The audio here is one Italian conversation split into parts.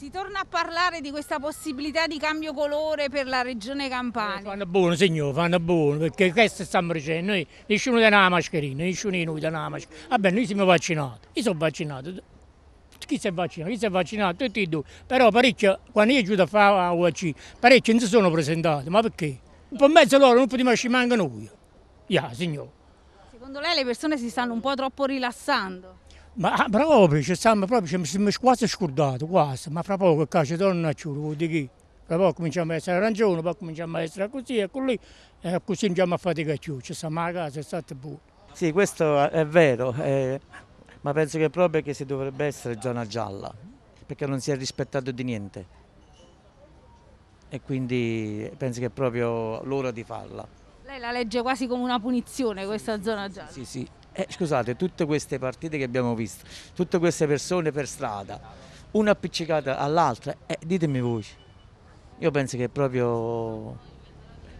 Si torna a parlare di questa possibilità di cambio colore per la regione Campania. Eh, fanno buono signore, fanno buono, perché questo stiamo facendo noi, nessuno da una mascherina, nessuno di noi da mascherina. Vabbè, noi siamo vaccinati, io sono vaccinato, chi si è vaccinato, chi si è vaccinato, tutti e due. Però parecchio, quando io giù a fare la vaccina, parecchio non si sono presentati, ma perché? Un po' mezzo loro, non potremmo ci mancano noi. Ya, yeah, signore. Secondo lei le persone si stanno un po' troppo rilassando? Ma ah, proprio, ci stiamo proprio, ci siamo quasi scordati, quasi, ma fra poco qua ci torna a cielo, vuol dire fra poco cominciamo a essere arancione, poi cominciamo a essere così e così, e così andiamo a fatica a più, ci siamo a casa, è stato buono. Sì, questo è vero, eh, ma penso che proprio che si dovrebbe essere zona gialla, perché non si è rispettato di niente e quindi penso che è proprio l'ora di farla. Lei la legge quasi come una punizione questa zona gialla? Sì, sì. Eh, scusate, tutte queste partite che abbiamo visto, tutte queste persone per strada, una appiccicata all'altra, eh, ditemi voi. Io penso che è proprio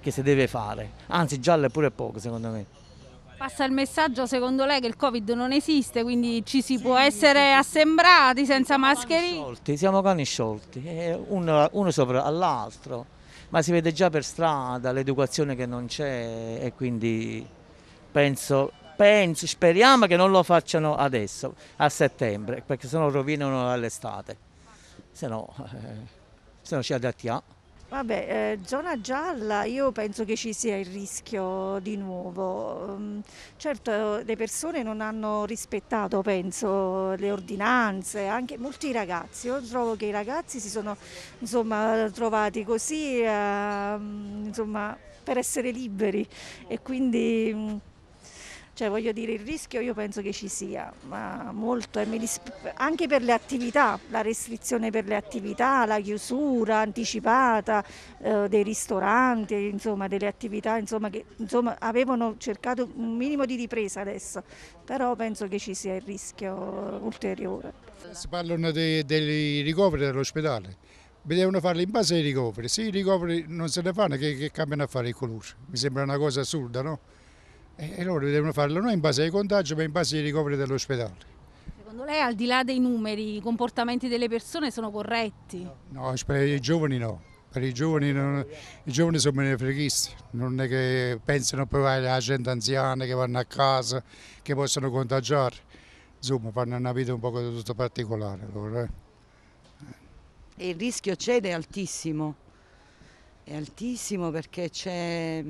che si deve fare, anzi giallo è pure poco secondo me. Passa il messaggio secondo lei che il Covid non esiste, quindi ci si sì, può essere assembrati senza mascherine? siamo cani sciolti, eh, uno, uno sopra all'altro, ma si vede già per strada l'educazione che non c'è e quindi penso penso, speriamo che non lo facciano adesso, a settembre, perché sennò rovinano l'estate, se no, eh, se no ci adattiamo. Vabbè, eh, zona gialla, io penso che ci sia il rischio di nuovo. Mm, certo, le persone non hanno rispettato, penso, le ordinanze, anche molti ragazzi. Io trovo che i ragazzi si sono insomma, trovati così, eh, insomma, per essere liberi e quindi mm, cioè voglio dire il rischio io penso che ci sia, ma molto, anche per le attività, la restrizione per le attività, la chiusura anticipata eh, dei ristoranti, insomma delle attività insomma, che insomma, avevano cercato un minimo di ripresa adesso, però penso che ci sia il rischio eh, ulteriore. Si parlano dei, dei ricoveri dell'ospedale, devono farli in base ai ricoveri, se i ricoveri non se ne fanno che, che cambiano a fare il coluce, mi sembra una cosa assurda no? e loro devono farlo non in base ai contagi ma in base ai ricoveri dell'ospedale. Secondo lei al di là dei numeri i comportamenti delle persone sono corretti? No, per i giovani no, per i giovani, non, i giovani sono benefreghisti, non è che pensano poi alla gente anziana che vanno a casa, che possono contagiare, insomma fanno una vita un po' tutto particolare loro. Eh. E il rischio c'è ed è altissimo, è altissimo perché c'è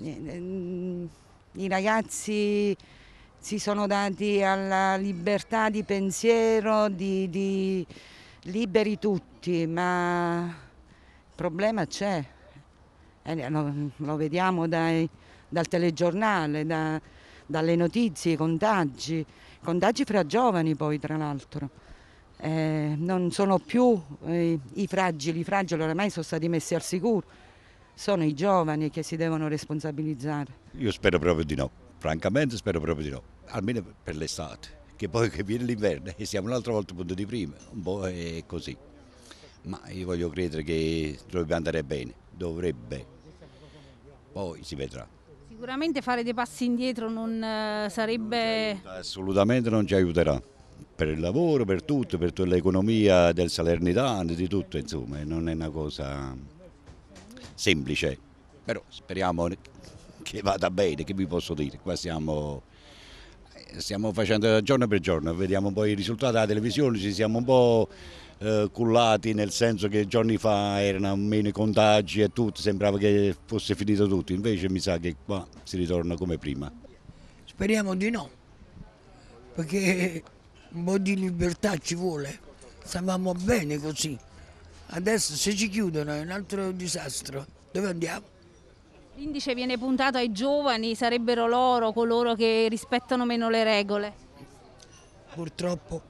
eh, eh, I ragazzi si sono dati alla libertà di pensiero, di, di liberi tutti, ma il problema c'è. Eh, lo, lo, vediamo dai, dal telegiornale, da, dalle notizie, i contagi, contagi fra giovani poi tra l'altro. Eh, non sono più eh, i fragili, i fragili oramai sono stati messi al sicuro sono i giovani che si devono responsabilizzare. Io spero proprio di no, francamente spero proprio di no, almeno per l'estate, che poi che viene l'inverno e siamo un'altra volta al punto di prima, un po' è così. Ma io voglio credere che dovrebbe andare bene, dovrebbe, poi si vedrà. Sicuramente fare dei passi indietro non eh, sarebbe... Non assolutamente non ci aiuterà per il lavoro, per tutto, per l'economia del Salernitano, di tutto, insomma, non è una cosa semplice, però speriamo che vada bene, che vi posso dire, qua siamo, stiamo facendo giorno per giorno, vediamo poi i risultati della televisione, ci siamo un po' eh, cullati nel senso che giorni fa erano meno i contagi e tutto, sembrava che fosse finito tutto, invece mi sa che qua si ritorna come prima. Speriamo di no, perché un po' di libertà ci vuole, stavamo bene così. Adesso se ci chiudono è un altro disastro. Dove andiamo? L'indice viene puntato ai giovani, sarebbero loro coloro che rispettano meno le regole. Purtroppo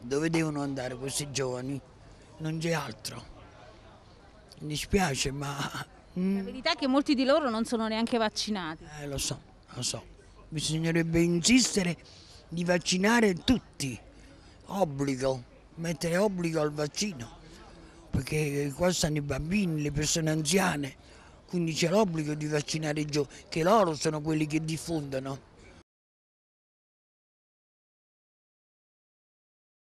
dove devono andare questi giovani? Non c'è altro. Mi dispiace, ma... Mm. La verità è che molti di loro non sono neanche vaccinati. Eh, lo so, lo so. Bisognerebbe insistere di vaccinare tutti. Obbligo, mettere obbligo al vaccino perché qua stanno i bambini, le persone anziane, quindi c'è l'obbligo di vaccinare i giovani, che loro sono quelli che diffondono.